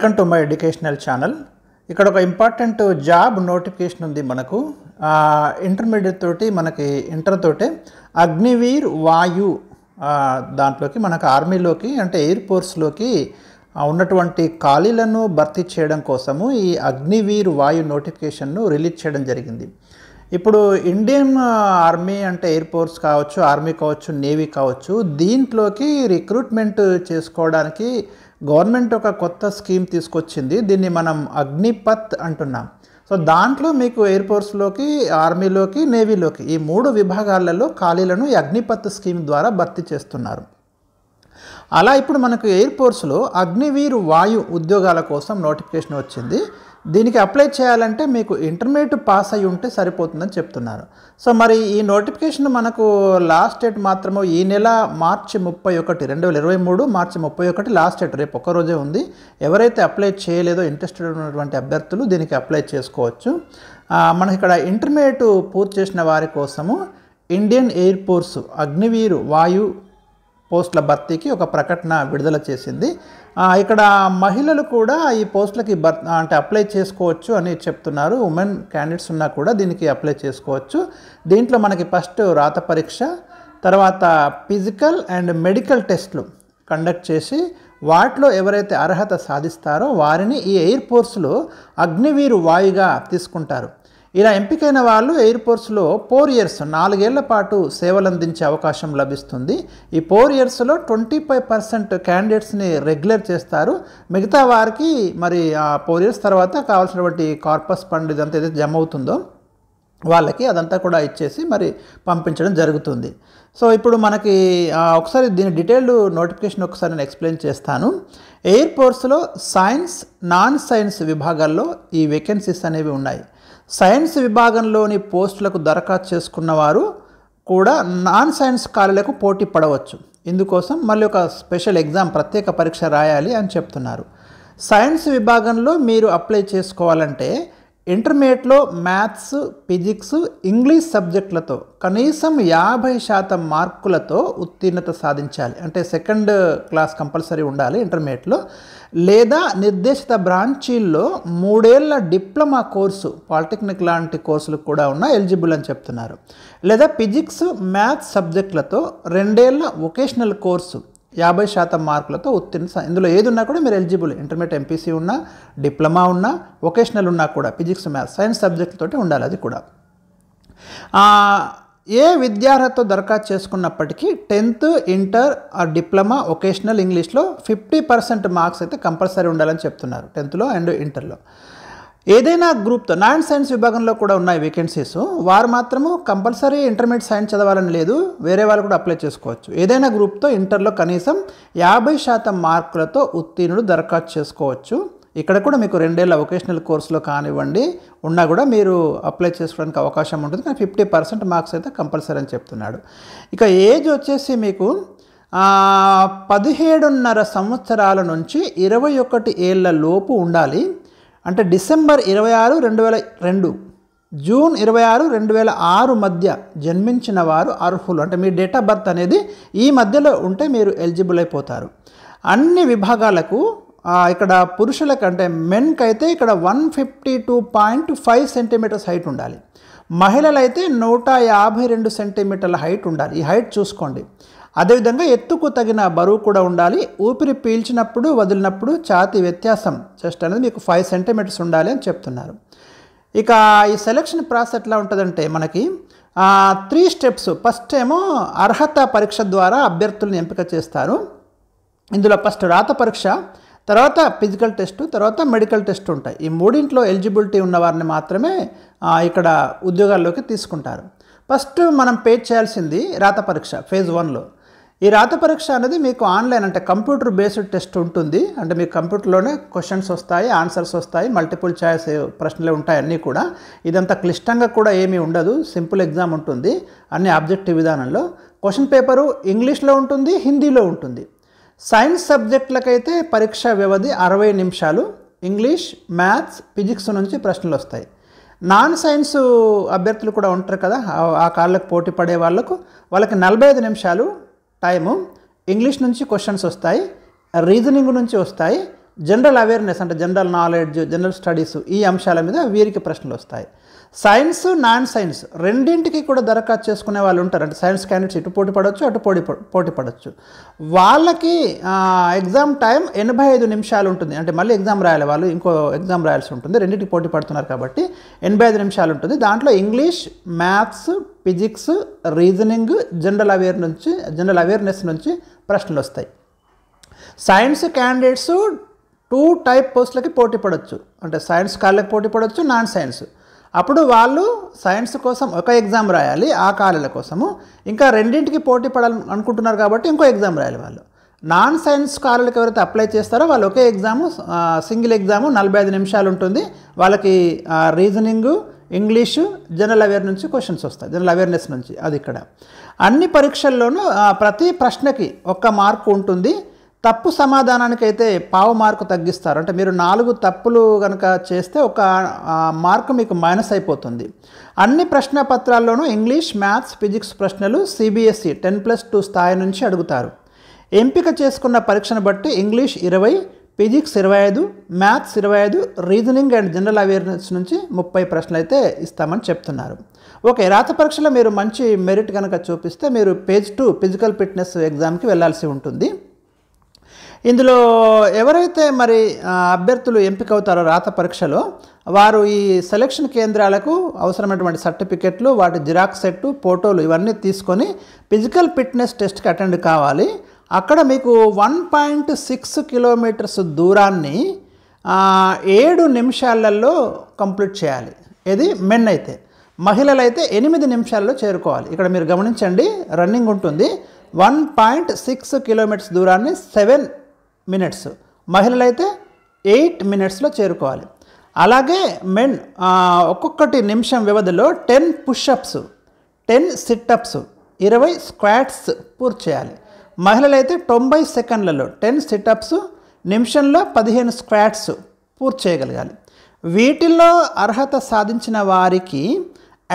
welcome to my educational channel ఇక్కడ ఒక important job notification ఉంది మనకు ఇంటర్మీడియట్ తోటి మనకి ఇంటర్ తోటి అగ్నివీర్ వాయు దాంట్లోకి మనకు ఆర్మీలోకి అంటే ఎయిర్ ఫోర్స్లోకి ఉన్నటువంటి ఖాళీలను భర్తీ చేయడం కోసము ఈ అగ్నివీర్ వాయు నోటిఫికేషన్ను రిలీజ్ చేయడం జరిగింది ఇప్పుడు ఇండియన్ ఆర్మీ అంటే ఎయిర్ ఫోర్స్ కావచ్చు ఆర్మీ కావచ్చు నేవీ కావచ్చు దీంట్లోకి రిక్రూట్మెంట్ చేసుకోవడానికి గవర్నమెంట్ ఒక కొత్త స్కీమ్ తీసుకొచ్చింది దీన్ని మనం అగ్నిపత్ అంటున్నాం సో దాంట్లో మీకు ఎయిర్ ఫోర్స్లోకి ఆర్మీలోకి నేవీలోకి ఈ మూడు విభాగాలలో ఖాళీలను ఈ అగ్నిపత్ స్కీమ్ ద్వారా భర్తీ చేస్తున్నారు అలా ఇప్పుడు మనకు ఎయిర్ ఫోర్స్లో అగ్నివీర్ వాయు ఉద్యోగాల కోసం నోటిఫికేషన్ వచ్చింది దీనికి అప్లై చేయాలంటే మీకు ఇంటర్మీడియట్ పాస్ అయి ఉంటే సరిపోతుందని చెప్తున్నారు సో మరి ఈ నోటిఫికేషన్ మనకు లాస్ట్ డేట్ మాత్రము ఈ నెల మార్చి ముప్పై ఒకటి రెండు వేల ఇరవై మూడు మార్చి ముప్పై ఒకటి లాస్ట్ డేట్ రేపు ఒక్కరోజే ఉంది ఎవరైతే అప్లై చేయలేదో ఇంట్రెస్టెడ్ ఉన్నటువంటి అభ్యర్థులు దీనికి అప్లై చేసుకోవచ్చు మనకి ఇక్కడ ఇంటర్మీడియట్ పూర్తి చేసిన వారి కోసము ఇండియన్ ఎయిర్ ఫోర్స్ అగ్నివీరు వాయు పోస్టుల భర్తీకి ఒక ప్రకటన విడుదల చేసింది ఇక్కడ మహిళలు కూడా ఈ పోస్టులకి భర్ అంటే అప్లై చేసుకోవచ్చు అని చెప్తున్నారు ఉమెన్ క్యాండిడేట్స్ ఉన్నా కూడా దీనికి అప్లై చేసుకోవచ్చు దీంట్లో మనకి ఫస్ట్ రాత పరీక్ష తర్వాత ఫిజికల్ అండ్ మెడికల్ టెస్ట్లు కండక్ట్ చేసి వాటిలో ఎవరైతే అర్హత సాధిస్తారో వారిని ఈ ఎయిర్ ఫోర్స్లో అగ్నివీరు వాయుగా తీసుకుంటారు ఇలా ఎంపికైన వాళ్ళు ఎయిర్ ఫోర్స్లో ఫోర్ ఇయర్స్ నాలుగేళ్ల పాటు సేవలు అందించే అవకాశం లభిస్తుంది ఈ ఫోర్ ఇయర్స్లో ట్వంటీ ఫైవ్ పర్సెంట్ క్యాండిడేట్స్ని రెగ్యులర్ చేస్తారు మిగతా వారికి మరి ఆ ఫోర్ ఇయర్స్ తర్వాత కావాల్సినటువంటి కార్పస్ ఫండ్ ఇదంతా ఏదైతే జమ అవుతుందో వాళ్ళకి అదంతా కూడా ఇచ్చేసి మరి పంపించడం జరుగుతుంది సో ఇప్పుడు మనకి ఒకసారి దీని డీటెయిల్డ్ నోటిఫికేషన్ ఒకసారి నేను ఎక్స్ప్లెయిన్ చేస్తాను ఎయిర్ ఫోర్స్లో సైన్స్ నాన్ సైన్స్ విభాగాల్లో ఈ వేకెన్సీస్ అనేవి ఉన్నాయి సైన్స్ విభాగంలోని పోస్టులకు దరఖాస్తు చేసుకున్న వారు కూడా నాన్ సైన్స్ కాలేజీలకు పోటీ పడవచ్చు ఇందుకోసం మళ్ళీ ఒక స్పెషల్ ఎగ్జామ్ ప్రత్యేక పరీక్ష రాయాలి అని చెప్తున్నారు సైన్స్ విభాగంలో మీరు అప్లై చేసుకోవాలంటే ఇంటర్మీడియట్లో మ్యాథ్స్ ఫిజిక్స్ ఇంగ్లీష్ సబ్జెక్టులతో కనీసం యాభై శాతం మార్కులతో ఉత్తీర్ణత సాధించాలి అంటే సెకండ్ క్లాస్ కంపల్సరీ ఉండాలి ఇంటర్మీడియట్లో లేదా నిర్దేశిత బ్రాంచీల్లో మూడేళ్ల డిప్లొమా కోర్సు పాలిటెక్నిక్ లాంటి కోర్సులు కూడా ఉన్న ఎలిజిబుల్ అని చెప్తున్నారు లేదా ఫిజిక్స్ మ్యాథ్స్ సబ్జెక్టులతో రెండేళ్ల వొకేషనల్ కోర్సు యాభై శాతం మార్కులతో ఉత్తీర్ణ ఇందులో ఏది ఉన్నా కూడా మీరు ఎలిజిబుల్ ఇంటర్మీడియట్ ఎంపీసీ ఉన్నా డిప్లొమా ఉన్నా వొకేషనల్ ఉన్నా కూడా ఫిజిక్స్ మ్యాథ్స్ సైన్స్ సబ్జెక్టుతోటి ఉండాలి అది కూడా ఏ విద్యార్హత దరఖాస్తు చేసుకున్నప్పటికీ tenth inter or diploma vocational ఇంగ్లీష్లో ఫిఫ్టీ పర్సెంట్ మార్క్స్ అయితే కంపల్సరీ ఉండాలని చెప్తున్నారు టెన్త్లో అండ్ ఇంటర్లో ఏదైనా గ్రూప్తో నాన్ సైన్స్ విభాగంలో కూడా ఉన్నాయి వేకెన్సీస్ వారు మాత్రము కంపల్సరీ ఇంటర్మీడియట్ సైన్స్ చదవాలని లేదు వేరే వాళ్ళు కూడా అప్లై చేసుకోవచ్చు ఏదైనా గ్రూప్తో ఇంటర్లో కనీసం యాభై శాతం మార్కులతో ఉత్తీర్ణుడు దరఖాస్తు చేసుకోవచ్చు ఇక్కడ కూడా మీకు రెండేళ్ళ వొకేషనల్ కోర్సులో కానివ్వండి ఉన్నా కూడా మీరు అప్లై చేసుకోవడానికి అవకాశం ఉంటుంది కానీ ఫిఫ్టీ పర్సెంట్ మార్క్స్ అయితే కంపల్సరీ అని చెప్తున్నాడు ఇక ఏజ్ వచ్చేసి మీకు పదిహేడున్నర సంవత్సరాల నుంచి ఇరవై ఒకటి ఏళ్ళ లోపు ఉండాలి అంటే డిసెంబర్ ఇరవై ఆరు రెండు వేల రెండు జూన్ ఇరవై ఆరు రెండు వేల ఆరు మధ్య జన్మించిన వారు అర్హులు అంటే మీ డేట్ ఆఫ్ బర్త్ అనేది ఈ మధ్యలో ఉంటే మీరు ఎలిజిబుల్ అయిపోతారు అన్ని విభాగాలకు ఇక్కడ పురుషులకంటే మెన్కి అయితే ఇక్కడ one fifty two point five centimetres height ఉండాలి మహిళలు అయితే నూట యాభై రెండు సెంటీమీటర్ల హైట్ ఉండాలి ఈ హైట్ చూసుకోండి అదేవిధంగా ఎత్తుకు తగిన బరువు కూడా ఉండాలి ఊపిరి పీల్చినప్పుడు వదిలినప్పుడు ఛాతి వ్యత్యాసం చెస్ట్ అనేది మీకు ఫైవ్ సెంటీమీటర్స్ ఉండాలి అని చెప్తున్నారు ఇక ఈ సెలక్షన్ ప్రాసెస్ ఎట్లా ఉంటుందంటే మనకి త్రీ స్టెప్స్ ఫస్ట్ ఏమో అర్హత పరీక్ష ద్వారా అభ్యర్థులను ఎంపిక చేస్తారు ఇందులో ఫస్ట్ రాత పరీక్ష తర్వాత ఫిజికల్ టెస్ట్ తర్వాత మెడికల్ టెస్ట్ ఉంటాయి ఈ మూడింట్లో ఎలిజిబిలిటీ ఉన్నవారిని మాత్రమే ఇక్కడ ఉద్యోగాల్లోకి తీసుకుంటారు ఫస్ట్ మనం పే చేయాల్సింది రాత పరీక్ష ఫేజ్ వన్లో ఈ రాత పరీక్ష అనేది మీకు ఆన్లైన్ అంటే కంప్యూటర్ బేస్డ్ టెస్ట్ ఉంటుంది అంటే మీకు కంప్యూటర్లోనే క్వశ్చన్స్ వస్తాయి ఆన్సర్స్ వస్తాయి మల్టిపుల్ ఛాయిస్ ప్రశ్నలు ఉంటాయి అన్నీ కూడా ఇదంతా క్లిష్టంగా కూడా ఏమీ ఉండదు సింపుల్ ఎగ్జామ్ ఉంటుంది అన్ని ఆబ్జెక్టివ్ విధానంలో క్వశ్చన్ పేపరు ఇంగ్లీష్లో ఉంటుంది హిందీలో ఉంటుంది సైన్స్ సబ్జెక్టులకైతే పరీక్ష వ్యవధి అరవై నిమిషాలు ఇంగ్లీష్ మ్యాథ్స్ ఫిజిక్స్ నుంచి ప్రశ్నలు వస్తాయి నాన్ సైన్స్ అభ్యర్థులు కూడా ఉంటారు కదా ఆ కాళ్ళకు పోటీ పడే వాళ్ళకు వాళ్ళకి నలభై ఐదు నిమిషాలు టైము ఇంగ్లీష్ నుంచి క్వశ్చన్స్ వస్తాయి రీజనింగ్ నుంచి వస్తాయి జనరల్ అవేర్నెస్ అంటే జనరల్ నాలెడ్జ్ జనరల్ స్టడీస్ ఈ అంశాల మీద వీరికి ప్రశ్నలు వస్తాయి సైన్స్ నాన్ సైన్స్ రెండింటికి కూడా దరఖాస్తు చేసుకునే వాళ్ళు ఉంటారు అంటే సైన్స్ క్యాండిడేట్స్ ఇటు పోటీ పడవచ్చు అటు పోటీ పోటీ పడవచ్చు వాళ్ళకి ఎగ్జామ్ టైం ఎనభై ఐదు నిమిషాలు ఉంటుంది అంటే మళ్ళీ ఎగ్జామ్ రాయాలి వాళ్ళు ఇంకో ఎగ్జామ్ రాయాల్సి ఉంటుంది రెండింటికి పోటీ పడుతున్నారు కాబట్టి ఎనభై ఐదు నిమిషాలు ఉంటుంది దాంట్లో English maths physics reasoning general aware నుంచి జనరల్ అవేర్నెస్ నుంచి ప్రశ్నలు వస్తాయి సైన్స్ క్యాండిడేట్స్ టూ టైప్ పోస్టులకి పోటీ పడవచ్చు అంటే సైన్స్ ఖాళీలకు పోటీ పడవచ్చు నాన్ సైన్స్ అప్పుడు వాళ్ళు సైన్స్ కోసం ఒక ఎగ్జామ్ రాయాలి ఆ ఖాళీల కోసము ఇంకా రెండింటికి పోటీ పడాలి అనుకుంటున్నారు కాబట్టి ఇంకో ఎగ్జామ్ రాయాలి వాళ్ళు నాన్ సైన్స్ కారులకు ఎవరైతే అప్లై చేస్తారో వాళ్ళు ఒకే ఎగ్జాము సింగిల్ ఎగ్జాము నలభై ఐదు నిమిషాలు ఉంటుంది వాళ్ళకి రీజనింగు ఇంగ్లీషు జనరల్ అవేర్ నుంచి క్వశ్చన్స్ వస్తాయి జనరల్ అవేర్నెస్ నుంచి అది ఇక్కడ అన్ని పరీక్షల్లోనూ ప్రతి ప్రశ్నకి ఒక్క మార్కు ఉంటుంది తప్పు సమాధానానికైతే పావు మార్కు తగ్గిస్తారు అంటే మీరు నాలుగు తప్పులు కనుక చేస్తే ఒక మార్కు మీకు మైనస్ అయిపోతుంది అన్ని ప్రశ్న పత్రాల్లోనూ ఇంగ్లీష్ మ్యాథ్స్ ఫిజిక్స్ ప్రశ్నలు సిబిఎస్ఈ టెన్ ప్లస్ టూ స్థాయి నుంచి అడుగుతారు ఎంపిక చేసుకున్న పరీక్షను బట్టి ఇంగ్లీష్ ఇరవై ఫిజిక్స్ ఇరవై ఐదు మ్యాథ్స్ ఇరవై ఐదు రీజనింగ్ అండ్ జనరల్ అవేర్నెస్ నుంచి ముప్పై ప్రశ్నలు అయితే ఇస్తామని చెప్తున్నారు ఓకే రాత పరీక్షలో మీరు మంచి మెరిట్ కనుక చూపిస్తే మీరు పేజ్ టూ ఫిజికల్ ఫిట్నెస్ ఎగ్జామ్కి వెళ్ళాల్సి ఉంటుంది ఇందులో ఎవరైతే మరి అభ్యర్థులు ఎంపిక అవుతారో రాత పరీక్షలో వారు ఈ సెలక్షన్ కేంద్రాలకు అవసరమైనటువంటి సర్టిఫికెట్లు వాటి జిరాక్స్ సెట్టు ఫోటోలు ఇవన్నీ తీసుకొని ఫిజికల్ ఫిట్నెస్ టెస్ట్కి అటెండ్ కావాలి అక్కడ మీకు వన్ పాయింట్ సిక్స్ కిలోమీటర్స్ దూరాన్ని ఏడు నిమిషాలలో కంప్లీట్ చేయాలి ఇది మెన్ అయితే మహిళలు అయితే ఎనిమిది నిమిషాల్లో చేరుకోవాలి ఇక్కడ మీరు గమనించండి రన్నింగ్ ఉంటుంది వన్ పాయింట్ సిక్స్ కిలోమీటర్స్ దూరాన్ని సెవెన్ మినిట్స్ మహిళలైతే ఎయిట్ మినిట్స్లో చేరుకోవాలి అలాగే మెన్ ఒక్కొక్కటి నిమిషం వ్యవధిలో టెన్ పుషప్స్ టెన్ సిట్అప్స్ ఇరవై స్క్వాట్స్ పూర్తి చేయాలి మహిళలైతే తొంభై సెకండ్లలో టెన్ సిటప్స్ నిమిషంలో పదిహేను స్క్వాట్స్ పూర్తి చేయగలగాలి వీటిల్లో అర్హత సాధించిన వారికి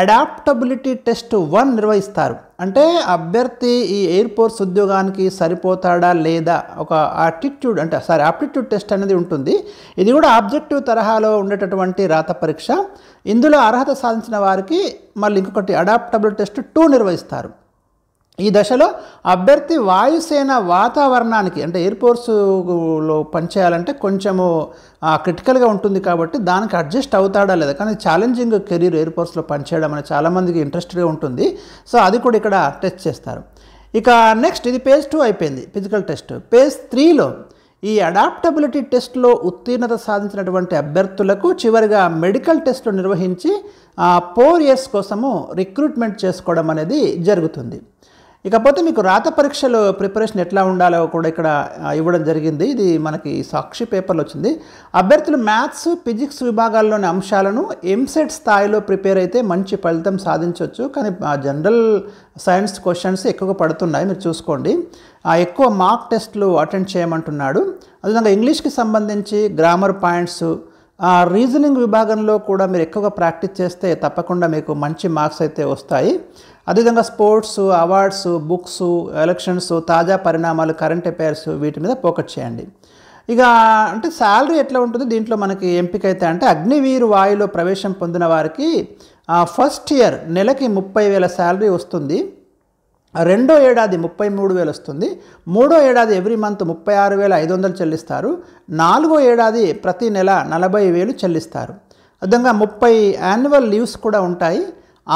అడాప్టబిలిటీ టెస్ట్ వన్ నిర్వహిస్తారు అంటే అభ్యర్థి ఈ ఎయిర్ ఫోర్స్ ఉద్యోగానికి సరిపోతాడా లేదా ఒక ఆప్టిట్యూడ్ అంటే సారీ ఆప్టిట్యూడ్ టెస్ట్ అనేది ఉంటుంది ఇది కూడా ఆబ్జెక్టివ్ తరహాలో ఉండేటటువంటి రాత పరీక్ష ఇందులో అర్హత సాధించిన వారికి మళ్ళీ ఇంకొకటి అడాప్టబుల్ టెస్ట్ టూ నిర్వహిస్తారు ఈ దశలో అభ్యర్థి వాయుసేన వాతావరణానికి అంటే ఎయిర్ ఫోర్స్లో పనిచేయాలంటే కొంచెము క్రిటికల్గా ఉంటుంది కాబట్టి దానికి అడ్జస్ట్ అవుతాడా లేదా కానీ ఛాలెంజింగ్ కెరీర్ ఎయిర్ ఫోర్స్లో పనిచేయడం అనేది చాలామందికి ఇంట్రెస్ట్గా ఉంటుంది సో అది కూడా ఇక్కడ టెస్ట్ చేస్తారు ఇక నెక్స్ట్ ఇది పేజ్ టూ అయిపోయింది ఫిజికల్ టెస్ట్ పేజ్ త్రీలో ఈ అడాప్టబిలిటీ టెస్ట్లో ఉత్తీర్ణత సాధించినటువంటి అభ్యర్థులకు చివరిగా మెడికల్ టెస్ట్లు నిర్వహించి ఫోర్ ఇయర్స్ కోసము రిక్రూట్మెంట్ చేసుకోవడం అనేది జరుగుతుంది ఇకపోతే మీకు రాత పరీక్షలో ప్రిపరేషన్ ఎట్లా ఉండాలో కూడా ఇక్కడ ఇవ్వడం జరిగింది ఇది మనకి సాక్షి పేపర్లో వచ్చింది అభ్యర్థులు మ్యాథ్స్ ఫిజిక్స్ విభాగాల్లోని అంశాలను ఎంసెట్ స్థాయిలో ప్రిపేర్ అయితే మంచి ఫలితం సాధించవచ్చు కానీ జనరల్ సైన్స్ క్వశ్చన్స్ ఎక్కువగా పడుతున్నాయి మీరు చూసుకోండి ఎక్కువ మార్క్ టెస్ట్లు అటెండ్ చేయమంటున్నాడు అదేవిధంగా ఇంగ్లీష్కి సంబంధించి గ్రామర్ పాయింట్స్ ఆ రీజనింగ్ విభాగంలో కూడా మీరు ఎక్కువగా ప్రాక్టీస్ చేస్తే తప్పకుండా మీకు మంచి మార్క్స్ అయితే వస్తాయి అదేవిధంగా స్పోర్ట్స్ అవార్డ్స్ బుక్స్ ఎలక్షన్స్ తాజా పరిణామాలు కరెంట్ అఫైర్స్ వీటి మీద ఫోకస్ చేయండి ఇక అంటే శాలరీ ఎట్లా ఉంటుంది దీంట్లో మనకి ఎంపిక అయితే అంటే అగ్నివీరు వాయులో ప్రవేశం పొందిన వారికి ఫస్ట్ ఇయర్ నెలకి ముప్పై వేల శాలరీ వస్తుంది రెండో ఏడాది ముప్పై మూడు వేలు వస్తుంది మూడో ఏడాది ఎవ్రీ మంత్ ముప్పై ఆరు వేల ఐదు వందలు చెల్లిస్తారు నాలుగో ఏడాది ప్రతి నెల నలభై వేలు చెల్లిస్తారు విధంగా ముప్పై యాన్యువల్ లీవ్స్ కూడా ఉంటాయి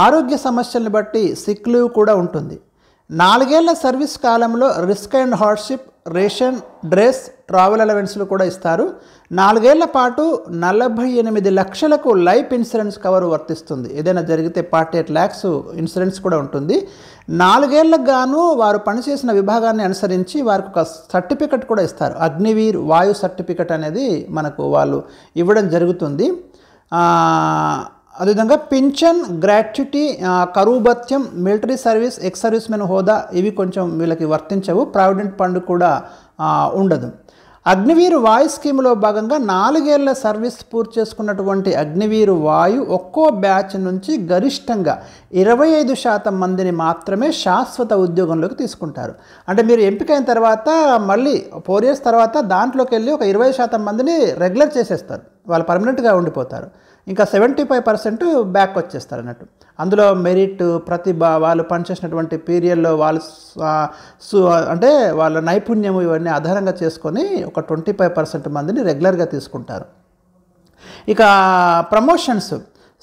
ఆరోగ్య సమస్యలను బట్టి సిక్ లీవ్ కూడా ఉంటుంది నాలుగేళ్ల సర్వీస్ కాలంలో risk and hardship ration dress travel అలవెన్స్లు కూడా ఇస్తారు నాలుగేళ్ల పాటు నలభై ఎనిమిది లక్షలకు లైఫ్ ఇన్సూరెన్స్ కవర్ వర్తిస్తుంది ఏదైనా జరిగితే పార్టీ ఎయిట్ ల్యాక్స్ ఇన్సూరెన్స్ కూడా ఉంటుంది నాలుగేళ్లకు గాను వారు పనిచేసిన విభాగాన్ని అనుసరించి వారికి ఒక సర్టిఫికెట్ కూడా ఇస్తారు అగ్నివీర్ వాయు సర్టిఫికెట్ అనేది మనకు వాళ్ళు ఇవ్వడం జరుగుతుంది అదేవిధంగా పింఛన్ గ్రాట్యుటీ కరువుబత్యం military service ex servicemen హోదా ఇవి కొంచెం వీళ్ళకి వర్తించవు ప్రావిడెంట్ ఫండ్ కూడా ఉండదు అగ్నివీరు వాయు స్కీమ్లో భాగంగా నాలుగేళ్ల సర్వీస్ పూర్తి చేసుకున్నటువంటి అగ్నివీరు వాయు ఒక్కో బ్యాచ్ నుంచి గరిష్టంగా ఇరవై ఐదు శాతం మందిని మాత్రమే శాశ్వత ఉద్యోగంలోకి తీసుకుంటారు అంటే మీరు ఎంపికైన తర్వాత మళ్ళీ ఫోర్ ఇయర్స్ తర్వాత దాంట్లోకి వెళ్ళి ఒక ఇరవై శాతం మందిని రెగ్యులర్ చేసేస్తారు వాళ్ళు పర్మనెంట్గా ఉండిపోతారు ఇంకా సెవెంటీ ఫైవ్ పర్సెంట్ బ్యాక్ వచ్చేస్తారు అన్నట్టు అందులో మెరిట్ ప్రతిభ వాళ్ళు పనిచేసినటువంటి పీరియడ్లో వాళ్ళు అంటే వాళ్ళ నైపుణ్యం ఇవన్నీ ఆధారంగా చేసుకొని ఒక ట్వంటీ ఫైవ్ పర్సెంట్ మందిని రెగ్యులర్గా తీసుకుంటారు ఇక ప్రమోషన్స్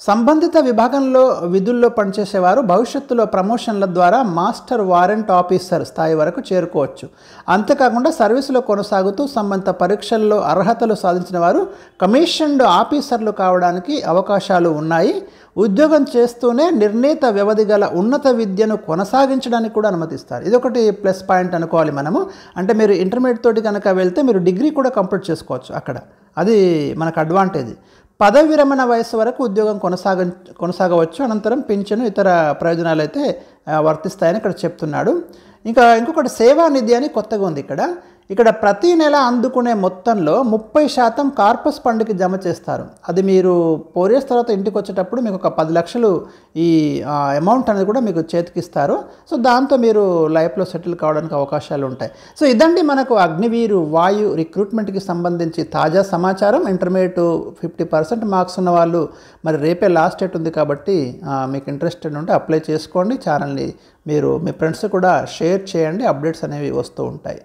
సంబంధిత విభాగంలో విధుల్లో పనిచేసేవారు భవిష్యత్తులో ప్రమోషన్ల ద్వారా మాస్టర్ వారెంట్ ఆఫీసర్ స్థాయి వరకు చేరుకోవచ్చు అంతేకాకుండా సర్వీసులో కొనసాగుతూ సంబంధిత పరీక్షల్లో అర్హతలు సాధించిన వారు కమిషన్డ్ ఆఫీసర్లు కావడానికి అవకాశాలు ఉన్నాయి ఉద్యోగం చేస్తూనే నిర్ణీత వ్యవధి గల ఉన్నత విద్యను కొనసాగించడానికి కూడా అనుమతిస్తారు ఇది ఒకటి ప్లస్ పాయింట్ అనుకోవాలి మనము అంటే మీరు ఇంటర్మీడియట్ తోటి కనుక వెళ్తే మీరు డిగ్రీ కూడా కంప్లీట్ చేసుకోవచ్చు అక్కడ అది మనకు అడ్వాంటేజ్ పదవి విరమణ వయసు వరకు ఉద్యోగం కొనసాగ కొనసాగవచ్చు అనంతరం పింఛను ఇతర ప్రయోజనాలు అయితే వర్తిస్తాయని ఇక్కడ చెప్తున్నాడు ఇంకా ఇంకొకటి సేవా నిధి అని కొత్తగా ఉంది ఇక్కడ ఇక్కడ ప్రతి నెల అందుకునే మొత్తంలో ముప్పై శాతం కార్పస్ పండుగకి జమ చేస్తారు అది మీరు ఫోర్ ఇయర్స్ తర్వాత ఇంటికి వచ్చేటప్పుడు మీకు ఒక పది లక్షలు ఈ అమౌంట్ అనేది కూడా మీకు చేతికిస్తారు సో దాంతో మీరు లైఫ్లో సెటిల్ కావడానికి అవకాశాలు ఉంటాయి సో ఇదండి మనకు అగ్నివీరు వాయు రిక్రూట్మెంట్కి సంబంధించి తాజా సమాచారం ఇంటర్మీడియట్ ఫిఫ్టీ పర్సెంట్ మార్క్స్ ఉన్న వాళ్ళు మరి రేపే లాస్ట్ డేట్ ఉంది కాబట్టి మీకు ఇంట్రెస్టెడ్ ఉంటే అప్లై చేసుకోండి ఛానల్ని మీరు మీ ఫ్రెండ్స్ కూడా షేర్ చేయండి అప్డేట్స్ అనేవి వస్తూ ఉంటాయి